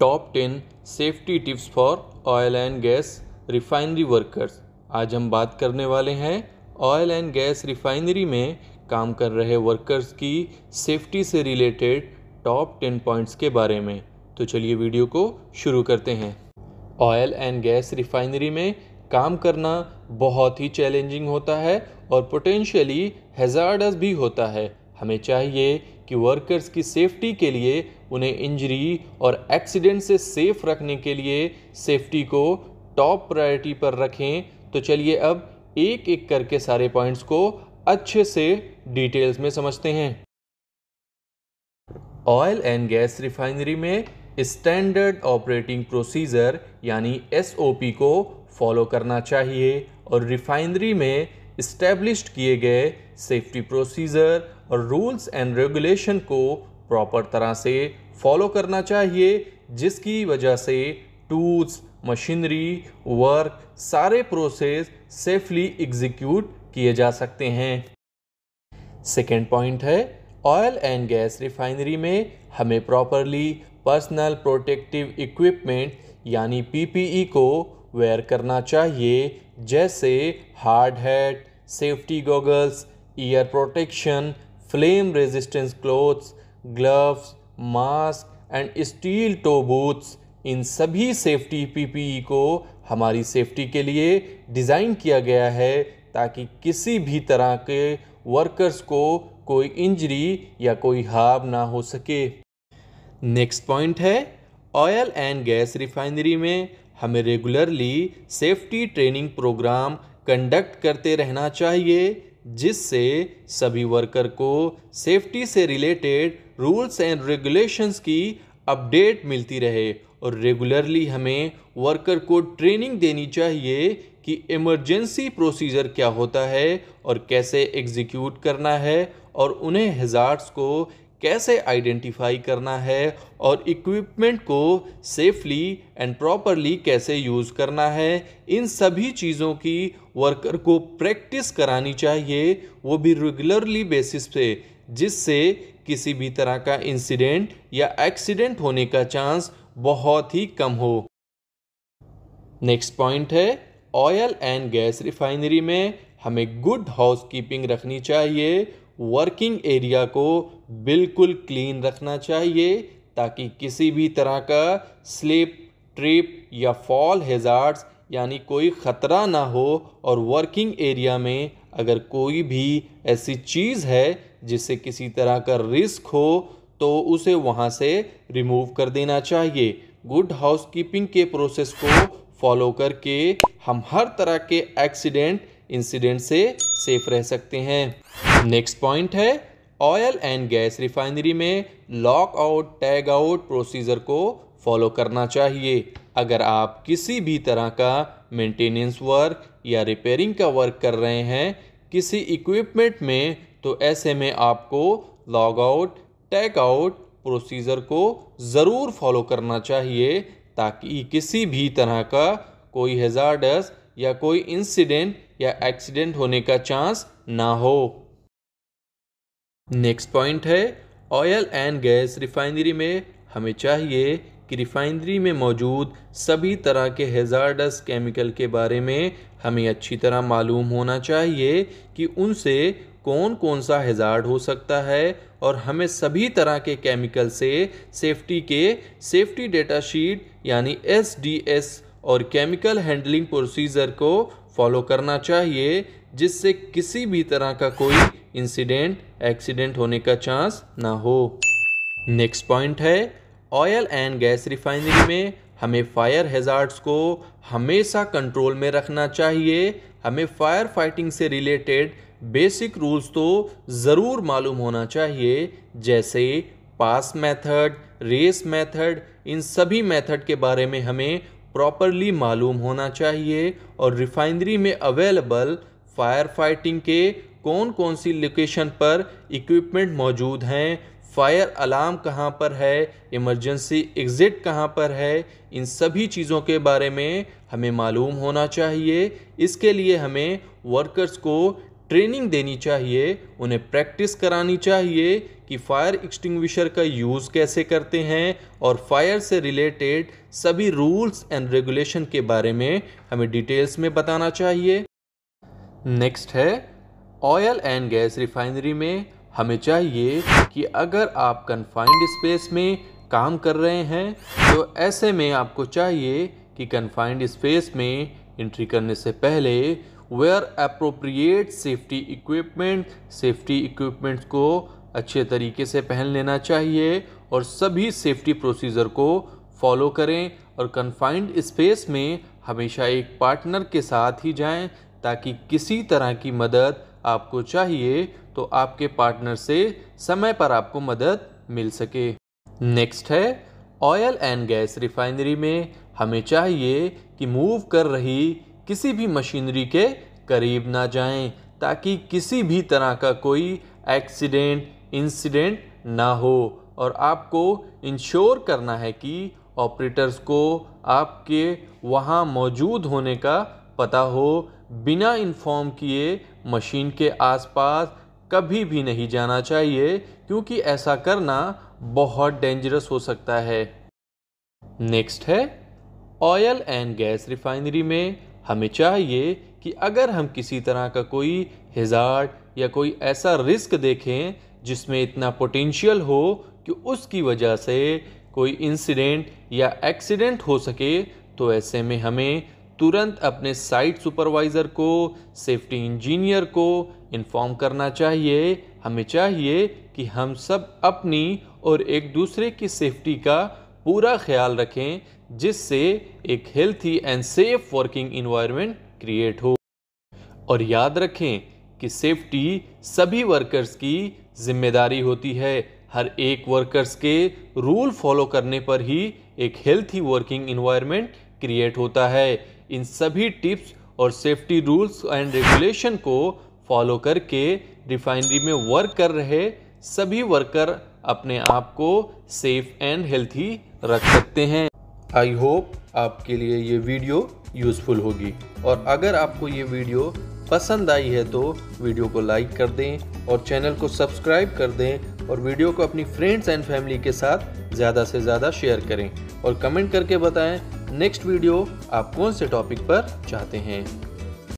top ten safety tips for oil and gas refinery workers आज हम बात करने वाले हैं ऑयल एंड गैस रिफाइनरी में काम कर रहे वर्कर्स की सेफ्टी से रिलेटेड टॉप टेन पॉइंट्स के बारे में तो चलिए वीडियो को शुरू करते हैं ऑयल एंड गैस रिफाइनरी में काम करना बहुत ही चैलेंजिंग होता है और पोटेंशियली हेजार्डस भी होता है हमें चाहिए कि वर्कर्स की सेफ्टी के लिए उन्हें इंजरी और एक्सीडेंट से सेफ रखने के लिए सेफ्टी को टॉप प्रायोरिटी पर रखें तो चलिए अब एक एक करके सारे पॉइंट्स को अच्छे से डिटेल्स में समझते हैं ऑयल एंड गैस रिफाइनरी में स्टैंडर्ड ऑपरेटिंग प्रोसीजर यानी एसओपी को फॉलो करना चाहिए और रिफाइनरी में इस्टेब्लिश किए गए safety procedure rules and regulation को प्रॉपर तरह से फॉलो करना चाहिए जिसकी वजह से टूल्स मशीनरी वर्क सारे प्रोसेस सेफली एग्जीक्यूट किए जा सकते हैं सेकेंड पॉइंट है ऑयल एंड गैस रिफाइनरी में हमें प्रॉपरली पर्सनल प्रोटेक्टिव इक्विपमेंट यानी पीपीई को वेयर करना चाहिए जैसे hard head safety goggles ear protection flame resistance clothes gloves mask and steel toe boots इन सभी सेफ्टी पीपीई e को हमारी सेफ्टी के लिए डिज़ाइन किया गया है ताकि किसी भी तरह के वर्कर्स को कोई इंजरी या कोई हार्म ना हो सके नेक्स्ट पॉइंट है ऑयल एंड गैस रिफाइनरी में हमें regularly safety training program conduct करते रहना चाहिए जिससे सभी वर्कर को सेफ्टी से रिलेटेड रूल्स एंड रेगुलेशंस की अपडेट मिलती रहे और रेगुलरली हमें वर्कर को ट्रेनिंग देनी चाहिए कि इमरजेंसी प्रोसीजर क्या होता है और कैसे एग्जीक्यूट करना है और उन्हें हज़ार्ड्स को कैसे आइडेंटिफाई करना है और इक्विपमेंट को सेफली एंड प्रॉपरली कैसे यूज़ करना है इन सभी चीज़ों की वर्कर को प्रैक्टिस करानी चाहिए वो भी रेगुलरली बेसिस पे जिससे किसी भी तरह का इंसिडेंट या एक्सीडेंट होने का चांस बहुत ही कम हो नेक्स्ट पॉइंट है ऑयल एंड गैस रिफाइनरी में हमें गुड हाउसकीपिंग रखनी चाहिए वर्किंग एरिया को बिल्कुल क्लीन रखना चाहिए ताकि किसी भी तरह का स्लिप ट्रिप या फॉल हेजार्ड्स यानी कोई ख़तरा ना हो और वर्किंग एरिया में अगर कोई भी ऐसी चीज़ है जिससे किसी तरह का रिस्क हो तो उसे वहाँ से रिमूव कर देना चाहिए गुड हाउसकीपिंग के प्रोसेस को फॉलो करके हम हर तरह के एक्सीडेंट इंसिडेंट से सेफ रह सकते हैं नेक्स्ट पॉइंट है ऑयल एंड गैस रिफाइनरी में lock out tag out procedure को फॉलो करना चाहिए अगर आप किसी भी तरह का मेंटेनेंस वर्क या रिपेयरिंग का वर्क कर रहे हैं किसी इक्विपमेंट में तो ऐसे में आपको log out tag out procedure को ज़रूर फॉलो करना चाहिए ताकि किसी भी तरह का कोई हेजार्डस या कोई इंसिडेंट या एक्सीडेंट होने का चांस ना हो नेक्स्ट पॉइंट है ऑयल एंड गैस रिफाइनरी में हमें चाहिए कि रिफाइनरी में मौजूद सभी तरह के हेजार्डस केमिकल के बारे में हमें अच्छी तरह मालूम होना चाहिए कि उनसे कौन कौन सा हेजार्ड हो सकता है और हमें सभी तरह के केमिकल से सेफ्टी के सेफ्टी डेटा शीट यानी एस डी एस और केमिकल हैंडलिंग प्रोसीजर को फॉलो करना चाहिए जिससे किसी भी तरह का कोई इंसिडेंट एक्सीडेंट होने का चांस ना हो नेक्स्ट पॉइंट है ऑयल एंड गैस रिफाइनरी में हमें फायर हेजार्ड्स को हमेशा कंट्रोल में रखना चाहिए हमें फायर फाइटिंग से रिलेटेड बेसिक रूल्स तो ज़रूर मालूम होना चाहिए जैसे पास मेथड रेस मेथड इन सभी मेथड के बारे में हमें प्रॉपरली मालूम होना चाहिए और रिफाइनरी में अवेलेबल फायर फाइटिंग के कौन कौन सी लोकेशन पर इक्विपमेंट मौजूद हैं फायर अलार्म कहाँ पर है इमरजेंसी एग्ज़िट कहाँ पर है इन सभी चीज़ों के बारे में हमें मालूम होना चाहिए इसके लिए हमें वर्कर्स को ट्रेनिंग देनी चाहिए उन्हें प्रैक्टिस करानी चाहिए कि फायर एक्सटिंग्विशर का यूज़ कैसे करते हैं और फायर से रिलेटेड सभी रूल्स एंड रेगुलेशन के बारे में हमें डिटेल्स में बताना चाहिए नेक्स्ट है ऑयल एंड गैस रिफाइनरी में हमें चाहिए कि अगर आप कन्फाइंड स्पेस में काम कर रहे हैं तो ऐसे में आपको चाहिए कि कन्फाइंड स्पेस में एंट्री करने से पहले wear appropriate safety equipment safety equipments को अच्छे तरीके से पहन लेना चाहिए और सभी सेफ्टी प्रोसीजर को फॉलो करें और कन्फाइंड स्पेस में हमेशा एक पार्टनर के साथ ही जाएं ताकि किसी तरह की मदद आपको चाहिए तो आपके पार्टनर से समय पर आपको मदद मिल सके नेक्स्ट है ऑयल एंड गैस रिफाइनरी में हमें चाहिए कि मूव कर रही किसी भी मशीनरी के करीब ना जाएं ताकि किसी भी तरह का कोई एक्सीडेंट इंसिडेंट ना हो और आपको इंश्योर करना है कि ऑपरेटर्स को आपके वहाँ मौजूद होने का पता हो बिना इन्फॉर्म किए मशीन के आसपास कभी भी नहीं जाना चाहिए क्योंकि ऐसा करना बहुत डेंजरस हो सकता है नेक्स्ट है ऑयल एंड गैस रिफाइनरी में हमें चाहिए कि अगर हम किसी तरह का कोई हिजार्ड या कोई ऐसा रिस्क देखें जिसमें इतना पोटेंशियल हो कि उसकी वजह से कोई इंसिडेंट या एक्सीडेंट हो सके तो ऐसे में हमें तुरंत अपने साइट सुपरवाइज़र को सेफ्टी इंजीनियर को इन्फॉर्म करना चाहिए हमें चाहिए कि हम सब अपनी और एक दूसरे की सेफ्टी का पूरा ख्याल रखें जिससे एक healthy and safe working environment create हो और याद रखें कि सेफ्टी सभी वर्कर्स की जिम्मेदारी होती है हर एक वर्कर्स के रूल फॉलो करने पर ही एक हेल्थी वर्किंग इन्वायरमेंट क्रिएट होता है इन सभी टिप्स और सेफ्टी रूल्स एंड रेगुलेशन को फॉलो करके रिफाइनरी में वर्क कर रहे सभी वर्कर अपने आप को सेफ एंड हेल्थी रख सकते हैं आई होप आपके लिए ये वीडियो यूज़फुल होगी और अगर आपको ये वीडियो पसंद आई है तो वीडियो को लाइक कर दें और चैनल को सब्सक्राइब कर दें और वीडियो को अपनी फ्रेंड्स एंड फैमिली के साथ ज़्यादा से ज़्यादा शेयर करें और कमेंट करके बताएं नेक्स्ट वीडियो आप कौन से टॉपिक पर चाहते हैं